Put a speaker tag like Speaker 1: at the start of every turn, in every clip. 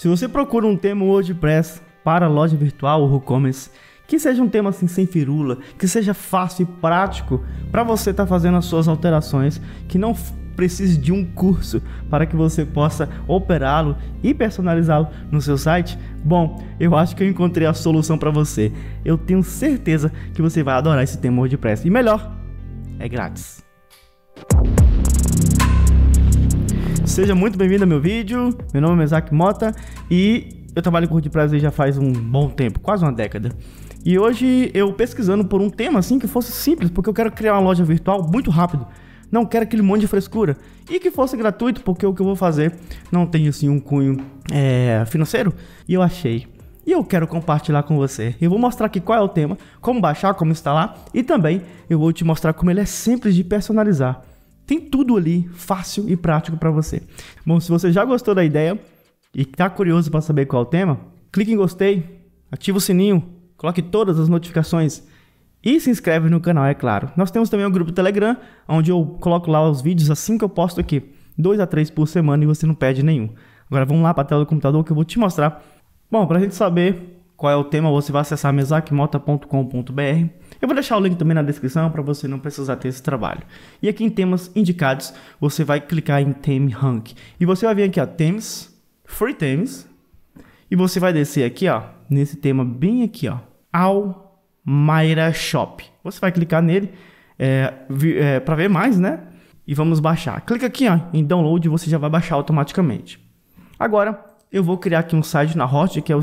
Speaker 1: Se você procura um tema WordPress para loja virtual ou WooCommerce, que seja um tema assim sem firula, que seja fácil e prático para você estar tá fazendo as suas alterações, que não precise de um curso para que você possa operá-lo e personalizá-lo no seu site? Bom, eu acho que eu encontrei a solução para você. Eu tenho certeza que você vai adorar esse tema WordPress e melhor, é grátis. Seja muito bem-vindo ao meu vídeo. Meu nome é Isaac Mota e eu trabalho com WordPress já faz um bom tempo, quase uma década. E hoje eu pesquisando por um tema assim que fosse simples, porque eu quero criar uma loja virtual muito rápido. Não quero aquele monte de frescura. E que fosse gratuito, porque o que eu vou fazer não tem assim um cunho é, financeiro. E eu achei e eu quero compartilhar com você. Eu vou mostrar aqui qual é o tema, como baixar, como instalar e também eu vou te mostrar como ele é simples de personalizar. Tem tudo ali fácil e prático para você. Bom, se você já gostou da ideia e está curioso para saber qual é o tema, clique em gostei, ativa o sininho, coloque todas as notificações e se inscreve no canal, é claro. Nós temos também um grupo Telegram, onde eu coloco lá os vídeos assim que eu posto aqui, dois a três por semana e você não perde nenhum. Agora vamos lá para a tela do computador que eu vou te mostrar. Bom, para a gente saber qual é o tema, você vai acessar mesakmota.com.br eu vou deixar o link também na descrição para você não precisar ter esse trabalho. E aqui em temas indicados, você vai clicar em Theme Rank. E você vai vir aqui, ó, Themes, Free Themes. E você vai descer aqui, ó, nesse tema bem aqui, ó, Almaira Shop. Você vai clicar nele é, é, para ver mais, né? E vamos baixar. Clica aqui ó, em Download e você já vai baixar automaticamente. Agora, eu vou criar aqui um site na Hot, que é o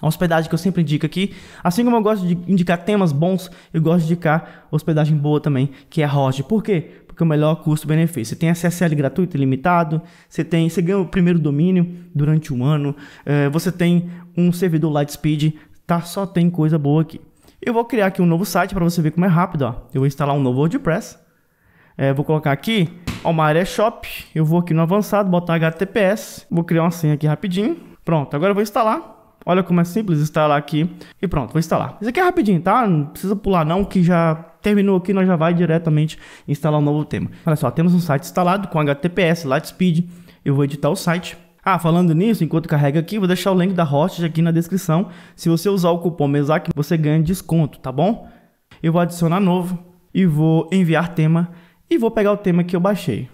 Speaker 1: a hospedagem que eu sempre indico aqui. Assim como eu gosto de indicar temas bons, eu gosto de indicar hospedagem boa também, que é a Host. Por quê? Porque é o melhor custo-benefício. Você tem SSL gratuito e limitado, você, tem, você ganha o primeiro domínio durante um ano, é, você tem um servidor Lightspeed, tá? Só tem coisa boa aqui. Eu vou criar aqui um novo site para você ver como é rápido, ó. Eu vou instalar um novo WordPress. É, vou colocar aqui, ó, uma área shop. Eu vou aqui no avançado, botar HTTPS. Vou criar uma senha aqui rapidinho. Pronto, agora eu vou instalar. Olha como é simples instalar aqui. E pronto, vou instalar. Isso aqui é rapidinho, tá? Não precisa pular não, que já terminou aqui, nós já vai diretamente instalar um novo tema. Olha só, temos um site instalado com HTTPS, Lightspeed. Eu vou editar o site. Ah, falando nisso, enquanto carrega aqui, vou deixar o link da host aqui na descrição. Se você usar o cupom MESAC, você ganha desconto, tá bom? Eu vou adicionar novo e vou enviar tema e vou pegar o tema que eu baixei.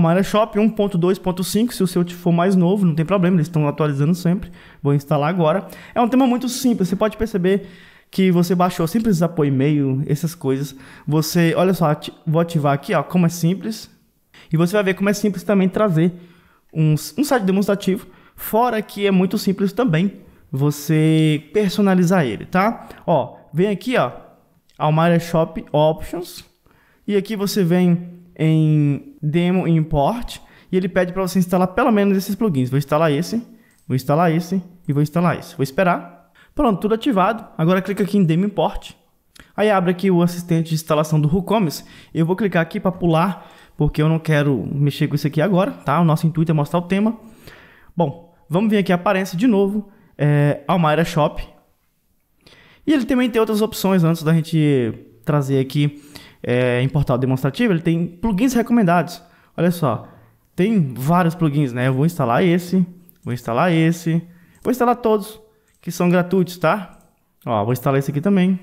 Speaker 1: Maria Shop 1.2.5, se o seu for mais novo, não tem problema, eles estão atualizando sempre. Vou instalar agora. É um tema muito simples, você pode perceber que você baixou, simples apoio e-mail, essas coisas. Você, olha só, ati vou ativar aqui, ó, como é simples. E você vai ver como é simples também trazer um, um site demonstrativo, fora que é muito simples também você personalizar ele, tá? Ó, vem aqui, ó, Almaira Shop Options, e aqui você vem em demo import e ele pede para você instalar pelo menos esses plugins. Vou instalar esse, vou instalar esse e vou instalar esse. Vou esperar. Pronto, tudo ativado. Agora clica aqui em demo import. Aí abre aqui o assistente de instalação do WooCommerce. Eu vou clicar aqui para pular, porque eu não quero mexer com isso aqui agora, tá? O nosso intuito é mostrar o tema. Bom, vamos vir aqui aparência de novo, é, Almaira Shop. E ele também tem outras opções antes da gente trazer aqui é, em portal demonstrativo, ele tem plugins recomendados. Olha só, tem vários plugins, né? Eu vou instalar esse, vou instalar esse, vou instalar todos que são gratuitos, tá? Ó, vou instalar esse aqui também.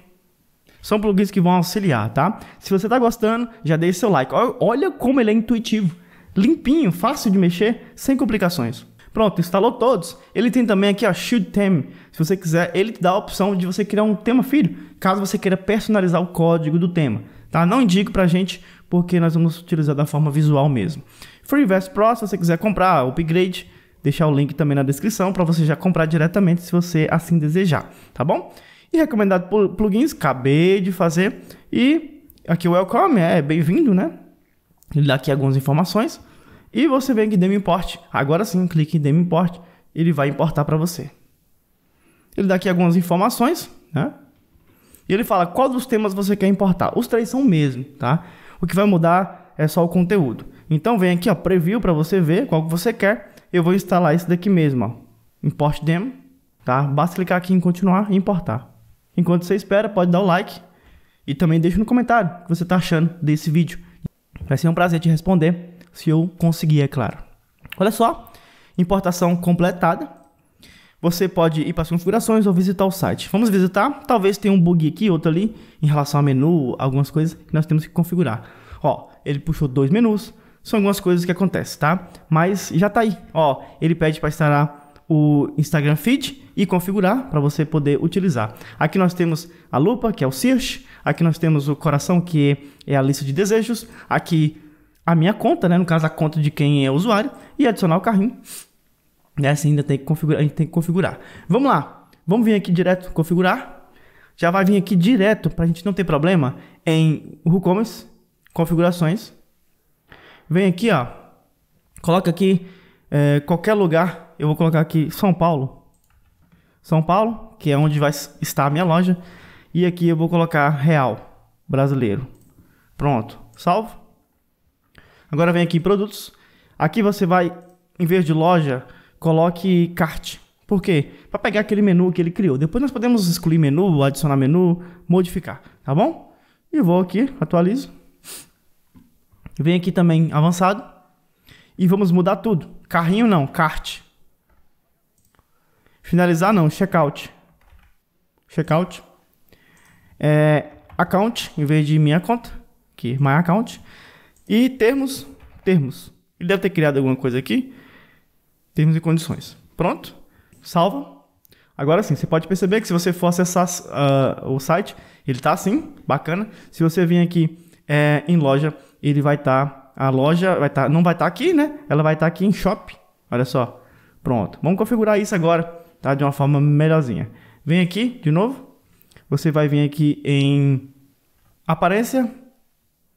Speaker 1: São plugins que vão auxiliar, tá? Se você tá gostando, já deixa seu like. Olha como ele é intuitivo, limpinho, fácil de mexer, sem complicações. Pronto, instalou todos. Ele tem também aqui a Shoot Theme. Se você quiser, ele te dá a opção de você criar um tema filho, caso você queira personalizar o código do tema. Tá? Não indico para gente, porque nós vamos utilizar da forma visual mesmo. Freeverse Pro, se você quiser comprar upgrade, deixar o link também na descrição para você já comprar diretamente se você assim desejar, tá bom? E recomendado por plugins, acabei de fazer. E aqui o Welcome é bem-vindo, né? Ele dá aqui algumas informações. E você vem aqui Demo Import. Agora sim, clique em Demo Import. Ele vai importar para você. Ele dá aqui algumas informações, né? E ele fala qual dos temas você quer importar. Os três são o mesmo, tá? O que vai mudar é só o conteúdo. Então vem aqui, ó, preview para você ver qual que você quer. Eu vou instalar esse daqui mesmo, ó. Import demo, tá? Basta clicar aqui em continuar e importar. Enquanto você espera, pode dar o like e também deixa no comentário o que você está achando desse vídeo. Vai ser um prazer te responder, se eu conseguir, é claro. Olha só, importação completada você pode ir para as configurações ou visitar o site. Vamos visitar, talvez tenha um bug aqui, outro ali, em relação ao menu, algumas coisas que nós temos que configurar. Ó, ele puxou dois menus, são algumas coisas que acontecem, tá? Mas já tá aí, ó, ele pede para instalar o Instagram Feed e configurar para você poder utilizar. Aqui nós temos a lupa, que é o search, aqui nós temos o coração, que é a lista de desejos, aqui a minha conta, né, no caso a conta de quem é usuário, e adicionar o carrinho Nessa né? ainda tem que configurar, a gente tem que configurar. Vamos lá, vamos vir aqui direto configurar. Já vai vir aqui direto para a gente não ter problema em WooCommerce, configurações. Vem aqui, ó, coloca aqui é, qualquer lugar. Eu vou colocar aqui São Paulo, São Paulo, que é onde vai estar a minha loja. E aqui eu vou colocar real brasileiro. Pronto, salvo. Agora vem aqui em produtos. Aqui você vai, em vez de loja, coloque cart. Por quê? Para pegar aquele menu que ele criou. Depois nós podemos excluir menu, adicionar menu, modificar, tá bom? E vou aqui, atualizo. Vem aqui também avançado. E vamos mudar tudo. Carrinho não, cart. Finalizar não, checkout. Checkout. É, account, em vez de minha conta. Aqui, my account. E termos, termos. Ele deve ter criado alguma coisa aqui termos e condições. Pronto? Salva. Agora sim, você pode perceber que se você for acessar uh, o site, ele está assim, bacana. Se você vir aqui é, em loja, ele vai estar. Tá, a loja vai tá, não vai estar tá aqui, né? Ela vai estar tá aqui em shop. Olha só. Pronto. Vamos configurar isso agora, tá? De uma forma melhorzinha. Vem aqui de novo. Você vai vir aqui em aparência,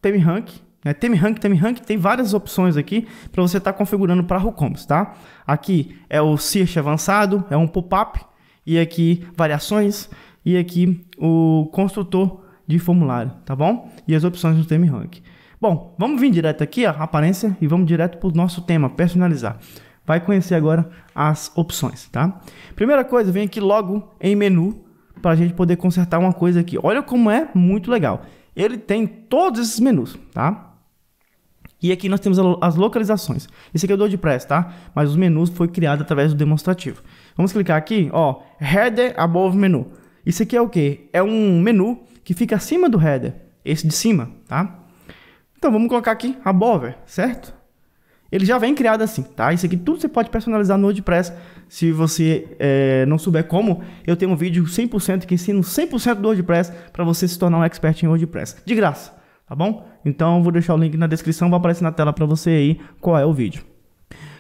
Speaker 1: theme rank. Né? Rank, Teme Rank, tem várias opções aqui para você estar tá configurando para WooCommerce, tá? Aqui é o search avançado, é um pop-up, e aqui variações, e aqui o construtor de formulário, tá bom? E as opções do Teme Rank. Bom, vamos vir direto aqui, ó, aparência, e vamos direto para o nosso tema, personalizar. Vai conhecer agora as opções, tá? Primeira coisa, vem aqui logo em menu, para a gente poder consertar uma coisa aqui. Olha como é muito legal. Ele tem todos esses menus, tá? E aqui nós temos as localizações. Esse aqui é o WordPress, tá? Mas os menus foi criado através do demonstrativo. Vamos clicar aqui, ó, header above menu. Isso aqui é o que? É um menu que fica acima do header, esse de cima, tá? Então vamos colocar aqui above, certo? Ele já vem criado assim, tá? Isso aqui tudo você pode personalizar no WordPress. Se você é, não souber como, eu tenho um vídeo 100% que ensino 100% do WordPress para você se tornar um expert em WordPress. De graça tá bom? Então eu vou deixar o link na descrição, vai aparecer na tela para você aí qual é o vídeo.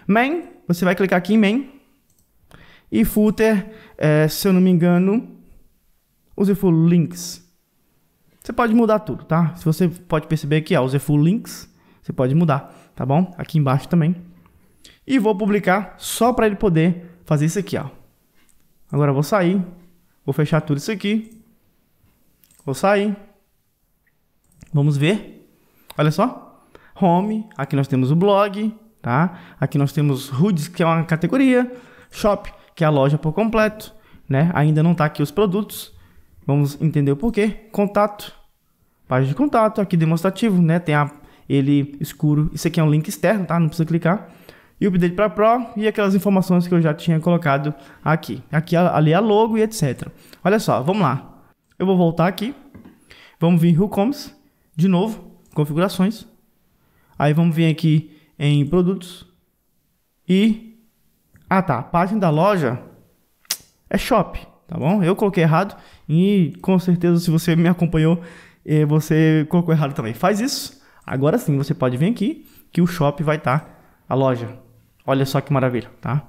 Speaker 1: Main, você vai clicar aqui em main. E footer, é, se eu não me engano, use full links. Você pode mudar tudo, tá? Se você pode perceber aqui, ó, use full links, você pode mudar, tá bom? Aqui embaixo também. E vou publicar só para ele poder fazer isso aqui, ó. Agora eu vou sair, vou fechar tudo isso aqui. Vou sair. Vamos ver? Olha só. Home, aqui nós temos o blog, tá? Aqui nós temos Hoods, que é uma categoria. Shop, que é a loja por completo, né? Ainda não está aqui os produtos. Vamos entender o porquê. Contato, página de contato, aqui demonstrativo, né? Tem a, ele escuro. Isso aqui é um link externo, tá? Não precisa clicar. E o update para Pro e aquelas informações que eu já tinha colocado aqui. Aqui ali a é logo e etc. Olha só, vamos lá. Eu vou voltar aqui. Vamos vir em WooCommerce. De novo, configurações. Aí vamos vir aqui em produtos. E. Ah tá, página da loja é shop, tá bom? Eu coloquei errado e com certeza se você me acompanhou, eh, você colocou errado também. Faz isso. Agora sim você pode vir aqui que o shop vai estar tá, a loja. Olha só que maravilha, tá?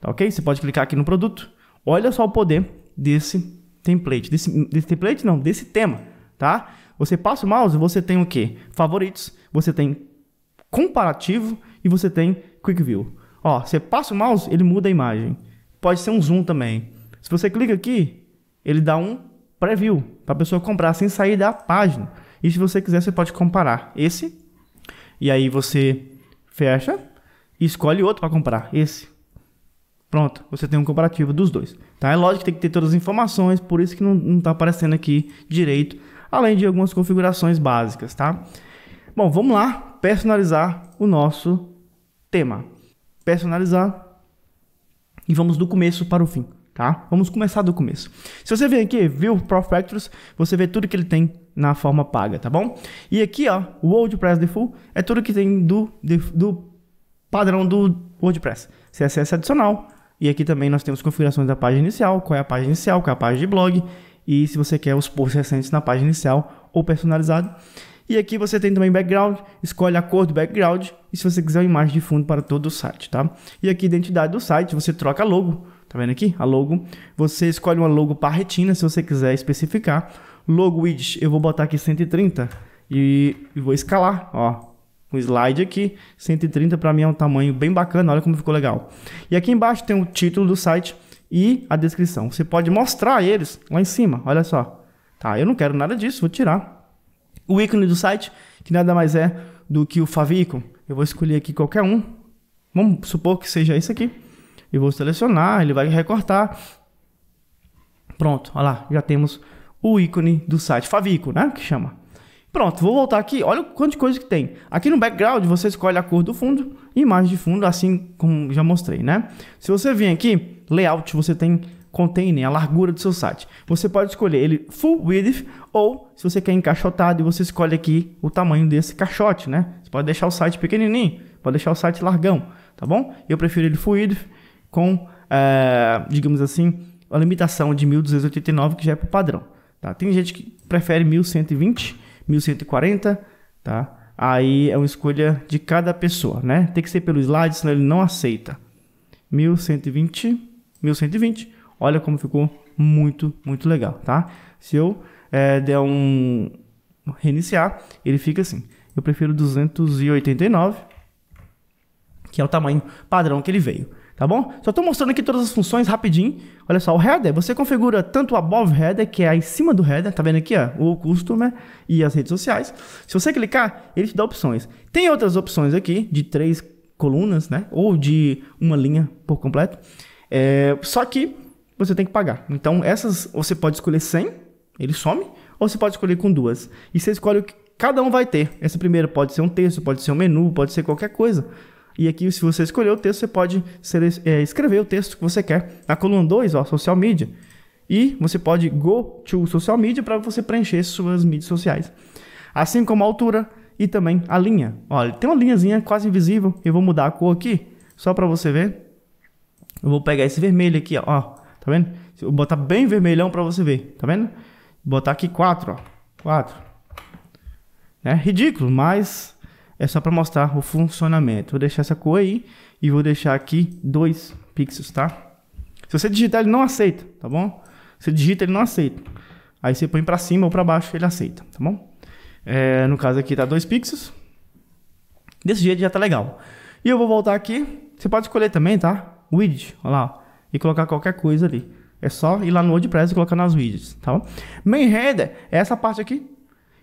Speaker 1: Tá ok? Você pode clicar aqui no produto. Olha só o poder desse template, desse, desse template não, desse tema, tá? Você passa o mouse, você tem o quê? Favoritos, você tem comparativo e você tem quick view. Ó, você passa o mouse, ele muda a imagem. Pode ser um zoom também. Se você clica aqui, ele dá um preview para a pessoa comprar sem sair da página. E se você quiser, você pode comparar esse e aí você fecha e escolhe outro para comprar, esse. Pronto, você tem um comparativo dos dois. Tá? É lógico que tem que ter todas as informações, por isso que não está aparecendo aqui direito além de algumas configurações básicas, tá? Bom, vamos lá personalizar o nosso tema. Personalizar e vamos do começo para o fim, tá? Vamos começar do começo. Se você vem aqui, viu o Pro Factors, você vê tudo que ele tem na forma paga, tá bom? E aqui, ó, o WordPress Default é tudo que tem do, do padrão do WordPress. CSS é adicional, e aqui também nós temos configurações da página inicial, qual é a página inicial, qual é a página de blog, e se você quer os posts recentes na página inicial ou personalizado. E aqui você tem também background, escolhe a cor do background e se você quiser uma imagem de fundo para todo o site, tá? E aqui identidade do site, você troca logo, tá vendo aqui? A logo, você escolhe uma logo para retina se você quiser especificar. Logo width, eu vou botar aqui 130 e, e vou escalar, ó, um slide aqui, 130 para mim é um tamanho bem bacana, olha como ficou legal. E aqui embaixo tem o título do site, e a descrição. Você pode mostrar eles lá em cima, olha só. Tá, eu não quero nada disso, vou tirar. O ícone do site, que nada mais é do que o favicon. Eu vou escolher aqui qualquer um. Vamos supor que seja esse aqui. Eu vou selecionar, ele vai recortar. Pronto, olha lá, já temos o ícone do site favicon, né, que chama. Pronto, vou voltar aqui. Olha o quanto de coisa que tem. Aqui no background você escolhe a cor do fundo, imagem de fundo, assim como já mostrei, né? Se você vir aqui, layout você tem container, a largura do seu site. Você pode escolher ele full width ou se você quer encaixotado, você escolhe aqui o tamanho desse caixote, né? Você pode deixar o site pequenininho, pode deixar o site largão, tá bom? Eu prefiro ele full width com, é, digamos assim, a limitação de 1289 que já é para o padrão, tá? Tem gente que prefere 1120, 1140, tá? Aí é uma escolha de cada pessoa, né? Tem que ser pelo slide, senão ele não aceita. 1120 1120. Olha como ficou muito, muito legal, tá? Se eu é, der um reiniciar, ele fica assim. Eu prefiro 289, que é o tamanho padrão que ele veio tá bom? Só estou mostrando aqui todas as funções rapidinho. Olha só, o header, você configura tanto o above header, que é em cima do header, tá vendo aqui, ó, o customer né? e as redes sociais. Se você clicar, ele te dá opções. Tem outras opções aqui de três colunas, né, ou de uma linha por completo. É, só que você tem que pagar. Então, essas você pode escolher sem, ele some, ou você pode escolher com duas. E você escolhe o que cada um vai ter. Essa primeira pode ser um texto, pode ser um menu, pode ser qualquer coisa. E aqui, se você escolher o texto, você pode ser, é, escrever o texto que você quer. Na coluna 2, ó, social media. E você pode go to social media para você preencher suas mídias sociais. Assim como a altura e também a linha. Olha, tem uma linhazinha quase invisível. Eu vou mudar a cor aqui, só para você ver. Eu vou pegar esse vermelho aqui, ó. tá vendo? vou botar bem vermelhão pra você ver. Tá vendo? Vou botar aqui 4, ó. 4. É ridículo, mas é só pra mostrar o funcionamento. Vou deixar essa cor aí e vou deixar aqui 2 pixels, tá? Se você digitar, ele não aceita, tá bom? Você digita, ele não aceita. Aí você põe pra cima ou pra baixo, ele aceita, tá bom? É, no caso aqui tá 2 pixels. Desse jeito já tá legal. E eu vou voltar aqui. Você pode escolher também, tá? widget, olha lá, e colocar qualquer coisa ali. É só ir lá no WordPress e colocar nas widgets, tá bom? Main header é essa parte aqui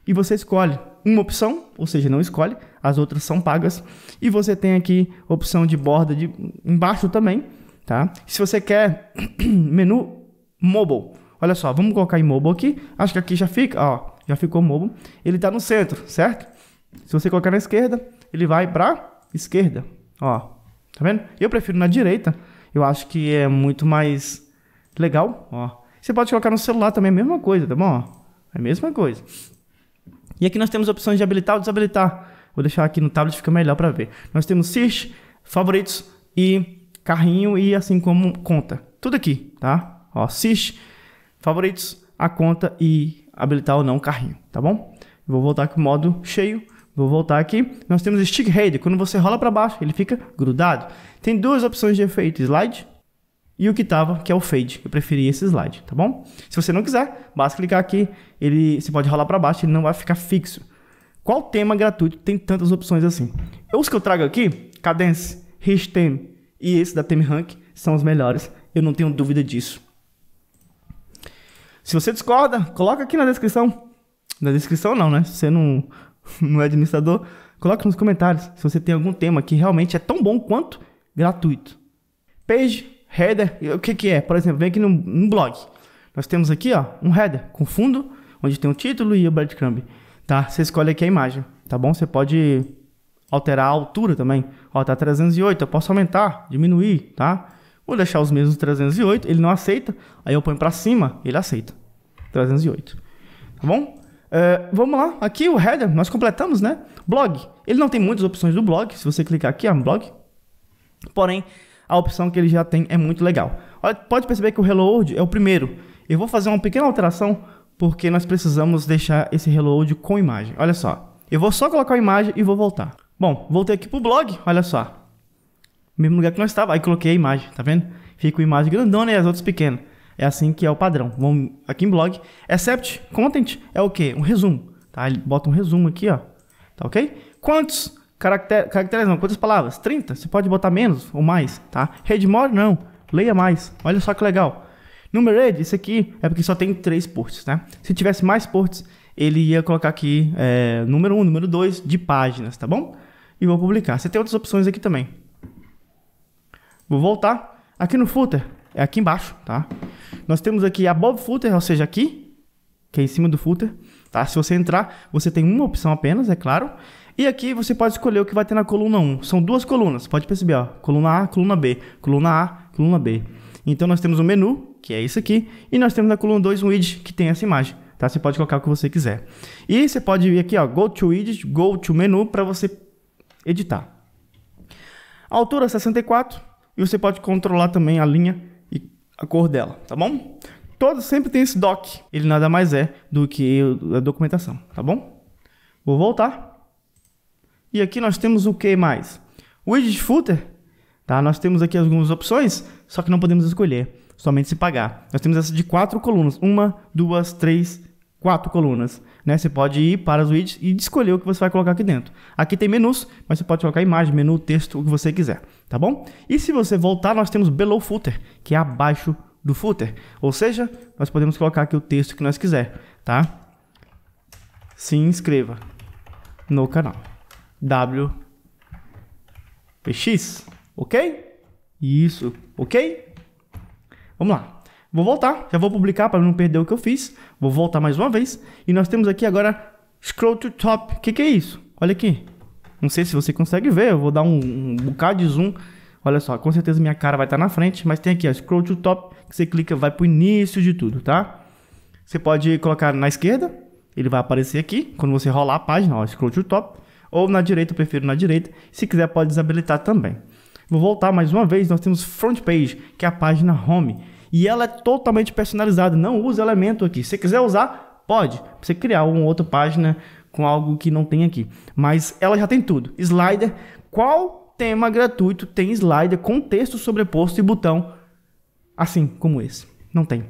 Speaker 1: e você escolhe uma opção, ou seja, não escolhe, as outras são pagas. E você tem aqui opção de borda de embaixo também, tá? Se você quer menu mobile, olha só, vamos colocar em mobile aqui. Acho que aqui já fica, ó, já ficou mobile. Ele tá no centro, certo? Se você colocar na esquerda, ele vai para esquerda, ó. Tá vendo? Eu prefiro na direita. Eu acho que é muito mais legal, ó. Você pode colocar no celular também, é a mesma coisa, tá bom? É a mesma coisa. E aqui nós temos opções de habilitar ou desabilitar. Vou deixar aqui no tablet, fica melhor para ver. Nós temos search, favoritos e carrinho e assim como conta. Tudo aqui, tá? Ó, search, favoritos, a conta e habilitar ou não o carrinho, tá bom? Vou voltar aqui o modo cheio Vou voltar aqui. Nós temos Stick Head. Quando você rola para baixo, ele fica grudado. Tem duas opções de efeito. Slide e o que tava, que é o Fade. Eu preferi esse slide, tá bom? Se você não quiser, basta clicar aqui. Ele, você pode rolar para baixo, ele não vai ficar fixo. Qual tema gratuito tem tantas opções assim? Os que eu trago aqui, Cadence, Rich e esse da Theme Rank, são os melhores. Eu não tenho dúvida disso. Se você discorda, coloca aqui na descrição. Na descrição não, né? Se você não no administrador, coloque nos comentários se você tem algum tema que realmente é tão bom quanto gratuito. Page, header, o que, que é? Por exemplo, vem aqui no, no blog. Nós temos aqui ó, um header com fundo, onde tem o título e o breadcrumb. Tá? Você escolhe aqui a imagem, tá bom? Você pode alterar a altura também. Ó, tá 308, eu posso aumentar, diminuir, tá? Vou deixar os mesmos 308, ele não aceita, aí eu ponho para cima, ele aceita. 308. Tá bom? Eh, vamos lá, aqui o header, nós completamos, né? Blog. Ele não tem muitas opções do blog, se você clicar aqui, ó, é blog. Porém, a opção que ele já tem é muito legal. Olha, pode perceber que o Hello World é o primeiro. Eu vou fazer uma pequena alteração, porque nós precisamos deixar esse Hello World com imagem. Olha só, eu vou só colocar a imagem e vou voltar. Bom, voltei aqui pro blog, olha só. Mesmo lugar que nós estava, aí coloquei a imagem, tá vendo? Fica uma imagem grandona e as outras pequenas. É assim que é o padrão. Vamos aqui em blog. Except content é o quê? Um resumo. Tá? Ele bota um resumo aqui, ó. Tá ok? Quantos caracteres, caracteres não, quantas palavras? 30. Você pode botar menos ou mais, tá? Rede more não. Leia mais. Olha só que legal. Numerade, isso aqui é porque só tem três ports, né? Se tivesse mais ports, ele ia colocar aqui é, número 1, um, número 2 de páginas, tá bom? E vou publicar. Você tem outras opções aqui também. Vou voltar. Aqui no footer, é aqui embaixo, tá? Nós temos aqui a Bob Footer, ou seja, aqui, que é em cima do footer, tá? Se você entrar, você tem uma opção apenas, é claro. E aqui você pode escolher o que vai ter na coluna 1. São duas colunas, pode perceber, ó. Coluna A, coluna B, coluna A, coluna B. Então nós temos o um menu, que é isso aqui, e nós temos na coluna 2 um widget que tem essa imagem. Tá? Você pode colocar o que você quiser. E você pode vir aqui, ó, go to widget, go to menu para você editar. A altura 64 e você pode controlar também a linha a cor dela, tá bom? Todo sempre tem esse doc. Ele nada mais é do que a documentação, tá bom? Vou voltar. E aqui nós temos o que mais? Widget footer, tá? Nós temos aqui algumas opções, só que não podemos escolher, somente se pagar. Nós temos essa de quatro colunas: uma, duas, três, quatro colunas, né? Você pode ir para os widgets e escolher o que você vai colocar aqui dentro. Aqui tem menus, mas você pode colocar imagem, menu, texto, o que você quiser, tá bom? E se você voltar, nós temos below footer, que é abaixo do footer, ou seja, nós podemos colocar aqui o texto que nós quiser, tá? Se inscreva no canal WPX, ok? Isso, ok? Vamos lá. Vou voltar, já vou publicar para não perder o que eu fiz. Vou voltar mais uma vez. E nós temos aqui agora scroll to top. O que, que é isso? Olha aqui. Não sei se você consegue ver, eu vou dar um, um bocado de zoom. Olha só, com certeza minha cara vai estar tá na frente, mas tem aqui, ó, scroll to top, que você clica, vai para o início de tudo, tá? Você pode colocar na esquerda, ele vai aparecer aqui, quando você rolar a página, ó, scroll to top, ou na direita, eu prefiro na direita, se quiser pode desabilitar também. Vou voltar mais uma vez, nós temos front page, que é a página home. E ela é totalmente personalizada, não usa elemento aqui. Se você quiser usar, pode. Você criar uma outra página com algo que não tem aqui. Mas ela já tem tudo. Slider, qual tema gratuito tem slider com texto sobreposto e botão assim como esse? Não tem.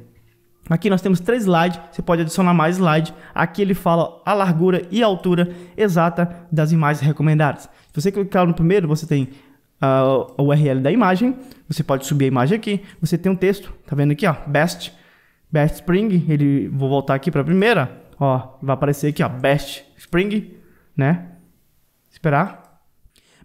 Speaker 1: Aqui nós temos três slides, você pode adicionar mais slide. Aqui ele fala a largura e a altura exata das imagens recomendadas. Se você clicar no primeiro, você tem a, URL da imagem, você pode subir a imagem aqui, você tem um texto, tá vendo aqui, ó, best, best spring, ele, vou voltar aqui para a primeira, ó, vai aparecer aqui, ó, best spring, né, esperar,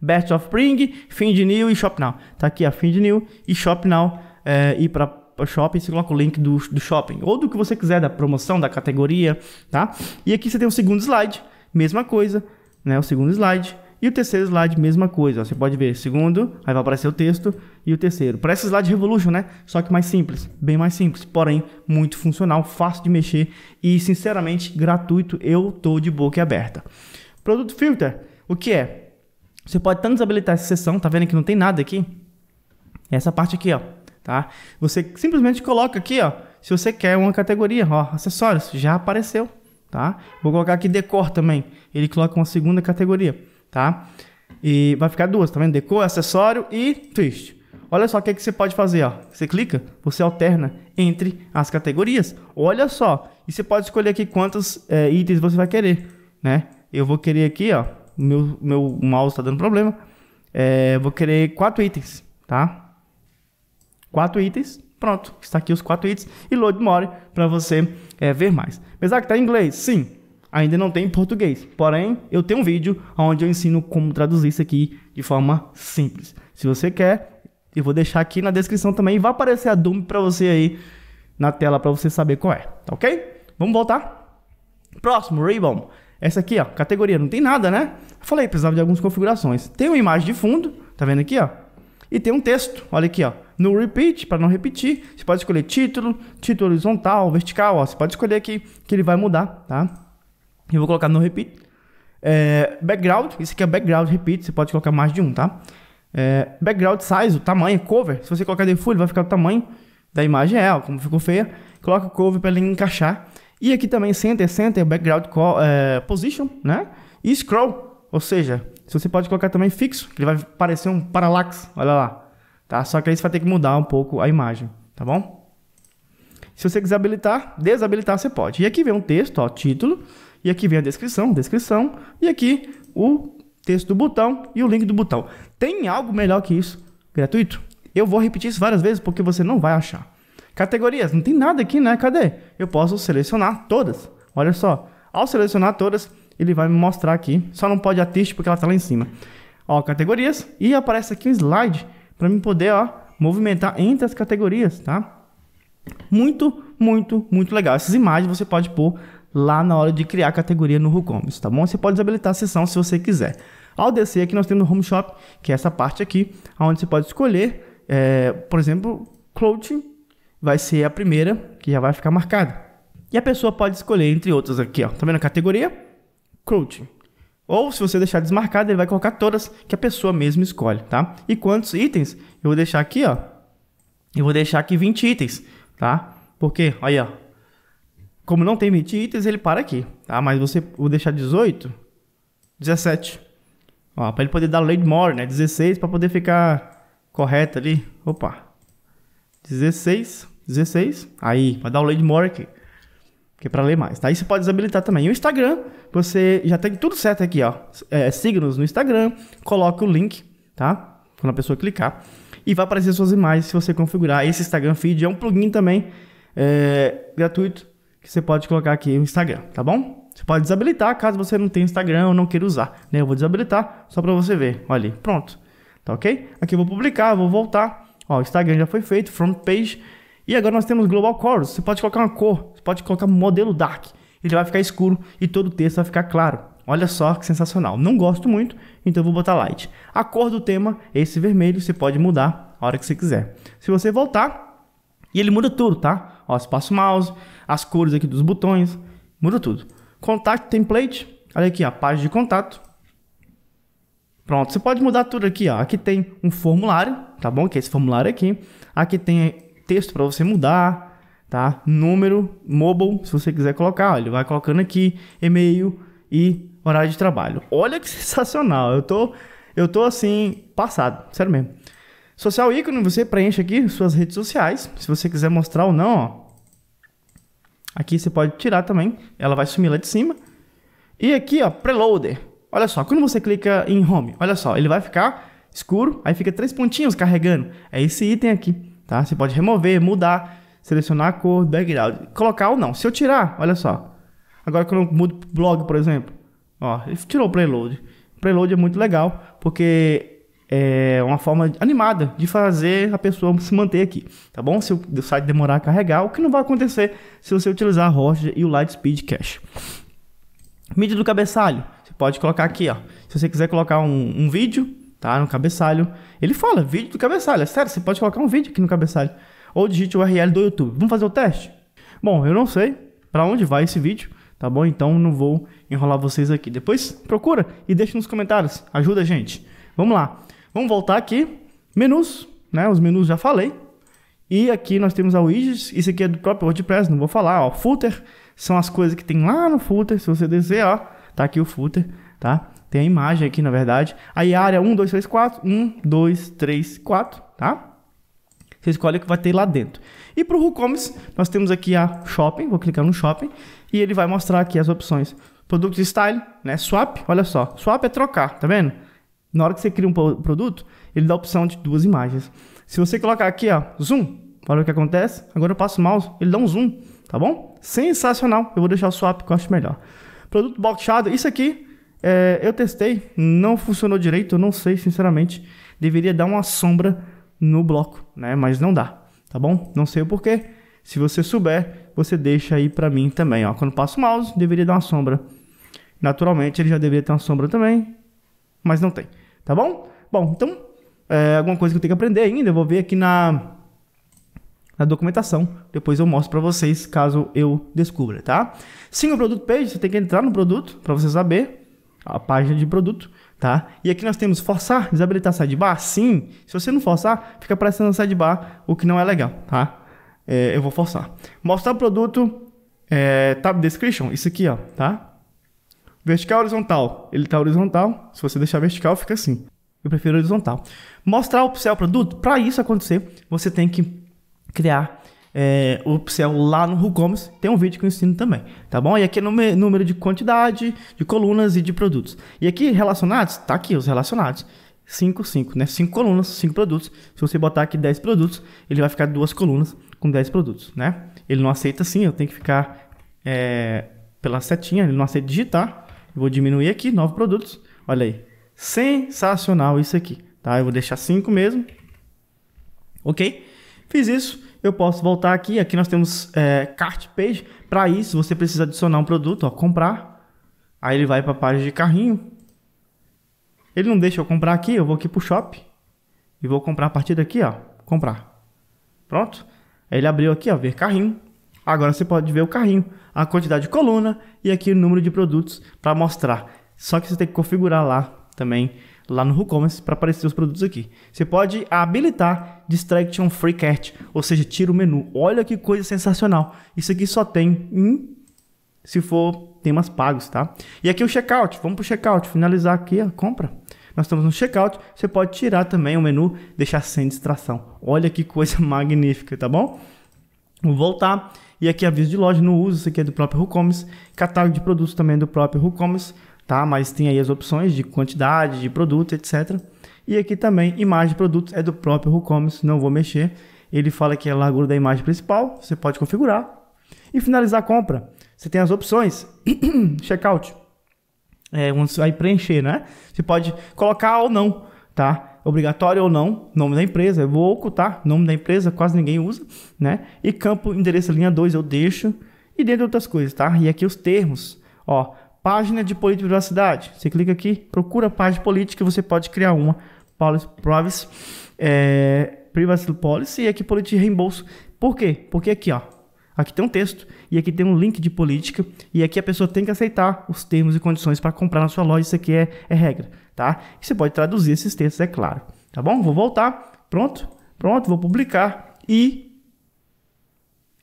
Speaker 1: best of spring, find new e shop now, tá aqui, ó, find new e shop now, é, e para shopping, você coloca o link do, do shopping, ou do que você quiser, da promoção, da categoria, tá, e aqui você tem o segundo slide, mesma coisa, né, o segundo slide, e o terceiro slide, mesma coisa. Ó. Você pode ver segundo, aí vai aparecer o texto e o terceiro. Parece slide Revolution, né? Só que mais simples, bem mais simples, porém muito funcional, fácil de mexer e, sinceramente, gratuito. Eu tô de boca aberta. Produto Filter, o que é? Você pode tanto desabilitar essa sessão tá vendo que não tem nada aqui? Essa parte aqui, ó, tá? Você simplesmente coloca aqui, ó, se você quer uma categoria, ó, acessórios, já apareceu, tá? Vou colocar aqui decor também. Ele coloca uma segunda categoria tá? E vai ficar duas, tá vendo? Decor, acessório e twist. Olha só o que, é que você pode fazer, ó. Você clica, você alterna entre as categorias. Olha só. E você pode escolher aqui quantos é, itens você vai querer, né? Eu vou querer aqui, ó. Meu, meu mouse tá dando problema. É, vou querer quatro itens, tá? Quatro itens. Pronto, está aqui os quatro itens e load more para você é, ver mais. Apesar que tá em inglês, sim. Ainda não tem em português. Porém, eu tenho um vídeo onde eu ensino como traduzir isso aqui de forma simples. Se você quer, eu vou deixar aqui na descrição também. Vai aparecer a Doom para você aí na tela para você saber qual é, tá ok? Vamos voltar? Próximo, Ribbon. Essa aqui, ó, categoria, não tem nada, né? Falei, precisava de algumas configurações. Tem uma imagem de fundo, tá vendo aqui, ó? E tem um texto, olha aqui, ó. No repeat, para não repetir, você pode escolher título, título horizontal, vertical, ó. Você pode escolher aqui que ele vai mudar, tá? Eu vou colocar no repeat. É, background, isso aqui é background repeat, você pode colocar mais de um, tá? É, background size, o tamanho, cover. Se você colocar default vai ficar o tamanho da imagem é, como ficou feia. Coloca o cover para ele encaixar. E aqui também center, center, background call, é, position, né? E scroll, ou seja, você pode colocar também fixo, que ele vai parecer um parallax, olha lá. Tá? Só que aí você vai ter que mudar um pouco a imagem, tá bom? Se você quiser habilitar, desabilitar, você pode. E aqui vem um texto, ó, título. E aqui vem a descrição, descrição. E aqui o texto do botão e o link do botão. Tem algo melhor que isso? Gratuito? Eu vou repetir isso várias vezes porque você não vai achar. Categorias, não tem nada aqui, né? Cadê? Eu posso selecionar todas. Olha só. Ao selecionar todas, ele vai me mostrar aqui. Só não pode artista porque ela está lá em cima. Ó, categorias. E aparece aqui um slide para mim poder, ó, movimentar entre as categorias, tá? Muito, muito, muito legal. Essas imagens você pode pôr lá na hora de criar a categoria no WooCommerce, tá bom? Você pode desabilitar a sessão se você quiser. Ao descer aqui nós temos o Home Shop, que é essa parte aqui, onde você pode escolher, é, por exemplo, Clothing vai ser a primeira que já vai ficar marcada. E a pessoa pode escolher entre outras aqui, ó. Tá vendo a categoria? Clothing. Ou se você deixar desmarcado, ele vai colocar todas que a pessoa mesma escolhe, tá? E quantos itens? Eu vou deixar aqui, ó. Eu vou deixar aqui 20 itens, tá? Porque, olha, ó, como não tem 20 itens, ele para aqui, tá? Mas você vou deixar 18, 17. Ó, para ele poder dar late more, né? 16 para poder ficar correto ali. Opa. 16, 16. Aí, para dar o late more aqui. Que é para ler mais, tá? aí você pode desabilitar também. E o Instagram, você já tem tudo certo aqui, ó. É, no Instagram, coloca o link, tá? Quando a pessoa clicar. E vai aparecer suas imagens se você configurar. Esse Instagram Feed é um plugin também é, gratuito que você pode colocar aqui o Instagram, tá bom? Você pode desabilitar caso você não tenha Instagram ou não queira usar, né? Eu vou desabilitar só para você ver. Olha ali, pronto. Tá ok? Aqui eu vou publicar, vou voltar. Ó, o Instagram já foi feito, front page. E agora nós temos Global Colors. Você pode colocar uma cor, você pode colocar modelo dark. Ele vai ficar escuro e todo o texto vai ficar claro. Olha só que sensacional. Não gosto muito, então eu vou botar light. A cor do tema, esse vermelho, você pode mudar a hora que você quiser. Se você voltar, e ele muda tudo, tá? Ó, espaço mouse, as cores aqui dos botões, muda tudo. Contato template, olha aqui a página de contato. Pronto, você pode mudar tudo aqui, ó. Aqui tem um formulário, tá bom? Que é esse formulário aqui. Aqui tem texto para você mudar, tá? Número, mobile, se você quiser colocar, ó, ele vai colocando aqui, e-mail e horário de trabalho. Olha que sensacional. Eu tô eu tô assim passado, sério mesmo. Social ícone, você preenche aqui suas redes sociais, se você quiser mostrar ou não, ó. Aqui você pode tirar também, ela vai sumir lá de cima. E aqui, ó, preloader. Olha só, quando você clica em home, olha só, ele vai ficar escuro, aí fica três pontinhos carregando. É esse item aqui, tá? Você pode remover, mudar, selecionar a cor, background, colocar ou não. Se eu tirar, olha só. Agora quando eu mudo blog, por exemplo, ó, ele tirou o preload. Preload é muito legal, porque é uma forma animada de fazer a pessoa se manter aqui, tá bom? Se o site demorar a carregar, o que não vai acontecer se você utilizar a Roger e o Lightspeed Cache. Mídia do cabeçalho, você pode colocar aqui, ó. Se você quiser colocar um, um vídeo, tá? No cabeçalho, ele fala vídeo do cabeçalho. É sério, você pode colocar um vídeo aqui no cabeçalho ou digite o URL do YouTube. Vamos fazer o teste? Bom, eu não sei para onde vai esse vídeo, tá bom? Então não vou enrolar vocês aqui. Depois procura e deixa nos comentários. Ajuda a gente. Vamos lá. Vamos voltar aqui, menus, né? Os menus já falei. E aqui nós temos a widgets, isso aqui é do próprio WordPress, não vou falar, ó, footer, são as coisas que tem lá no footer, se você descer, ó, tá aqui o footer, tá? Tem a imagem aqui, na verdade. Aí a área 1, 2, 3, 4, 1, 2, 3, 4, tá? Você escolhe o que vai ter lá dentro. E para o WooCommerce, nós temos aqui a Shopping, vou clicar no Shopping, e ele vai mostrar aqui as opções. Product Style, né? Swap, olha só, Swap é trocar, tá vendo? Na hora que você cria um produto, ele dá a opção de duas imagens. Se você colocar aqui, ó, zoom, olha o que acontece. Agora eu passo o mouse, ele dá um zoom, tá bom? Sensacional. Eu vou deixar o swap que eu acho melhor. Produto boxado. isso aqui é, eu testei, não funcionou direito, eu não sei, sinceramente. Deveria dar uma sombra no bloco, né? Mas não dá, tá bom? Não sei o porquê. Se você souber, você deixa aí para mim também, ó. Quando passo o mouse, deveria dar uma sombra. Naturalmente, ele já deveria ter uma sombra também mas não tem, tá bom? Bom, então, é, alguma coisa que eu tenho que aprender ainda, eu vou ver aqui na, na documentação. Depois eu mostro para vocês, caso eu descubra, tá? Sim, o produto page, você tem que entrar no produto para você saber a página de produto, tá? E aqui nós temos forçar, desabilitar sidebar. Sim, se você não forçar, fica aparecendo sidebar, o que não é legal, tá? É, eu vou forçar. Mostrar produto, é, tab description, isso aqui, ó, tá? Vertical, horizontal. Ele está horizontal. Se você deixar vertical, fica assim. Eu prefiro horizontal. Mostrar o seu produto, para isso acontecer, você tem que criar é, o Pixel lá no WooCommerce. Tem um vídeo que eu ensino também, tá bom? E aqui é número de quantidade, de colunas e de produtos. E aqui, relacionados, está aqui os relacionados. 5, 5, né? 5 colunas, 5 produtos. Se você botar aqui 10 produtos, ele vai ficar duas colunas com 10 produtos, né? Ele não aceita assim, eu tenho que ficar é, pela setinha, ele não aceita digitar. Vou diminuir aqui, nove produtos. Olha aí. Sensacional isso aqui, tá? Eu vou deixar cinco mesmo. Ok? Fiz isso. Eu posso voltar aqui. Aqui nós temos é, cart page. Para isso, você precisa adicionar um produto, ó, comprar. Aí ele vai para a página de carrinho. Ele não deixa eu comprar aqui. Eu vou aqui para o shop e vou comprar a partir daqui, ó. Comprar. Pronto. Aí ele abriu aqui, ó, ver carrinho. Agora você pode ver o carrinho a quantidade de coluna e aqui o número de produtos para mostrar. Só que você tem que configurar lá também, lá no WooCommerce, para aparecer os produtos aqui. Você pode habilitar Distraction Free Cat, ou seja, tira o menu. Olha que coisa sensacional. Isso aqui só tem em, se for temas pagos, tá? E aqui é o checkout, vamos para o checkout, finalizar aqui a compra. Nós estamos no checkout, você pode tirar também o menu, deixar sem distração. Olha que coisa magnífica, tá bom? Vou voltar e aqui é aviso de loja no uso, isso aqui é do próprio WooCommerce, catálogo de produtos também é do próprio WooCommerce, tá? Mas tem aí as opções de quantidade, de produto, etc. E aqui também, imagem de produtos é do próprio WooCommerce, não vou mexer. Ele fala que é a largura da imagem principal, você pode configurar. E finalizar a compra, você tem as opções, checkout, é, aí preencher, né? Você pode colocar ou não, tá? obrigatório ou não, nome da empresa, eu vou ocultar nome da empresa, quase ninguém usa, né? E campo endereço linha 2 eu deixo e dentro de outras coisas, tá? E aqui os termos, ó, página de política de privacidade. Você clica aqui, procura página página política, você pode criar uma privacy, é, privacy policy e aqui política de reembolso. Por quê? Porque aqui, ó, aqui tem um texto e aqui tem um link de política e aqui a pessoa tem que aceitar os termos e condições para comprar na sua loja. Isso aqui é, é regra tá? E você pode traduzir esses textos, é claro, tá bom? Vou voltar, pronto, pronto, vou publicar e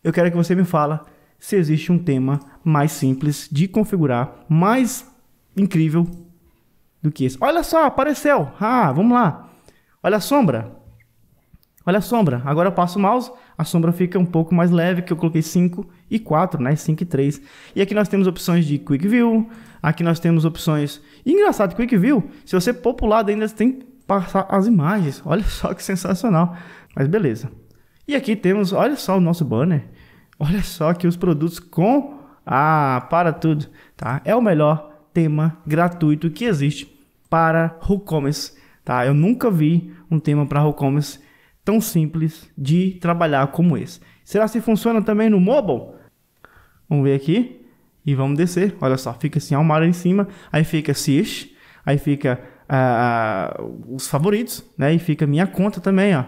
Speaker 1: eu quero que você me fala se existe um tema mais simples de configurar, mais incrível do que esse. Olha só, apareceu! Ah, vamos lá. Olha a sombra. Olha a sombra. Agora eu passo o mouse, a sombra fica um pouco mais leve, que eu coloquei 5 e 4, né? 5 e 3. E aqui nós temos opções de Quick View, aqui nós temos opções... E engraçado, Quick View, se você popular ainda tem passar as imagens. Olha só que sensacional. Mas beleza. E aqui temos, olha só o nosso banner. Olha só que os produtos com... Ah, para tudo, tá? É o melhor tema gratuito que existe para WooCommerce, tá? Eu nunca vi um tema para WooCommerce tão simples de trabalhar como esse. Será se funciona também no mobile? Vamos ver aqui e vamos descer. Olha só, fica assim, uma em cima, aí fica search, aí fica uh, os favoritos, né? E fica minha conta também, ó.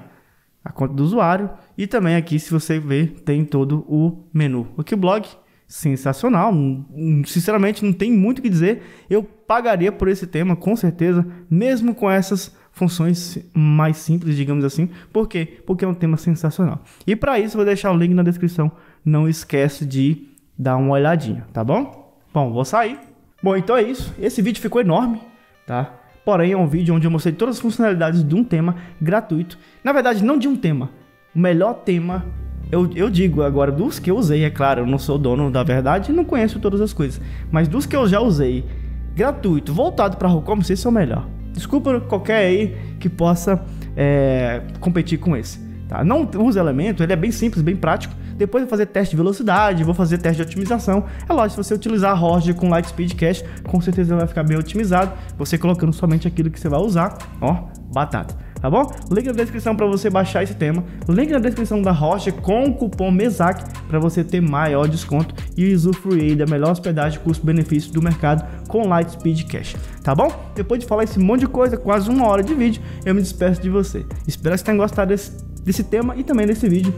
Speaker 1: A conta do usuário. E também aqui, se você ver, tem todo o menu. O que blog sensacional. Hum, hum, sinceramente, não tem muito o que dizer. Eu pagaria por esse tema, com certeza, mesmo com essas funções mais simples, digamos assim. Por quê? Porque é um tema sensacional. E para isso, vou deixar o link na descrição. Não esquece de dar uma olhadinha, tá bom? Bom, vou sair. Bom, então é isso. Esse vídeo ficou enorme, tá? Porém, é um vídeo onde eu mostrei todas as funcionalidades de um tema gratuito. Na verdade, não de um tema. O melhor tema, eu, eu digo agora, dos que eu usei, é claro, eu não sou dono da verdade e não conheço todas as coisas. Mas dos que eu já usei, gratuito, voltado para Rocom, vocês são é o melhor. Desculpa qualquer aí que possa é, competir com esse. Tá? Não usa elemento, ele é bem simples, bem prático. Depois vou fazer teste de velocidade, vou fazer teste de otimização. É lógico, se você utilizar a Horde com Lightspeed Cache, com certeza vai ficar bem otimizado. Você colocando somente aquilo que você vai usar, ó, batata. Tá bom? Link na descrição para você baixar esse tema. Link na descrição da Rocha com o cupom MESAC para você ter maior desconto e usufruir da melhor hospedagem custo-benefício do mercado com Lightspeed Cash, tá bom? Depois de falar esse monte de coisa, quase uma hora de vídeo, eu me despeço de você. Espero que você tenha gostado desse, desse tema e também desse vídeo.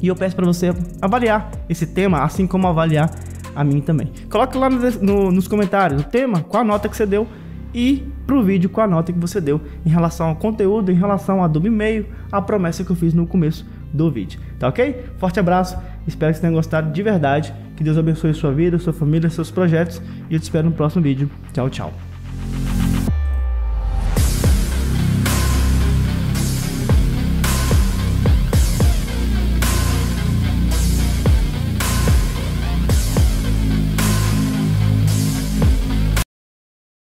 Speaker 1: E eu peço para você avaliar esse tema, assim como avaliar a mim também. Coloque lá no, no, nos comentários o tema, qual a nota que você deu e para o vídeo com a nota que você deu em relação ao conteúdo, em relação a Adobe Mail, a promessa que eu fiz no começo do vídeo, tá ok? Forte abraço, espero que você tenha gostado de verdade que Deus abençoe sua vida, sua família, seus projetos e eu te espero no próximo vídeo. Tchau, tchau.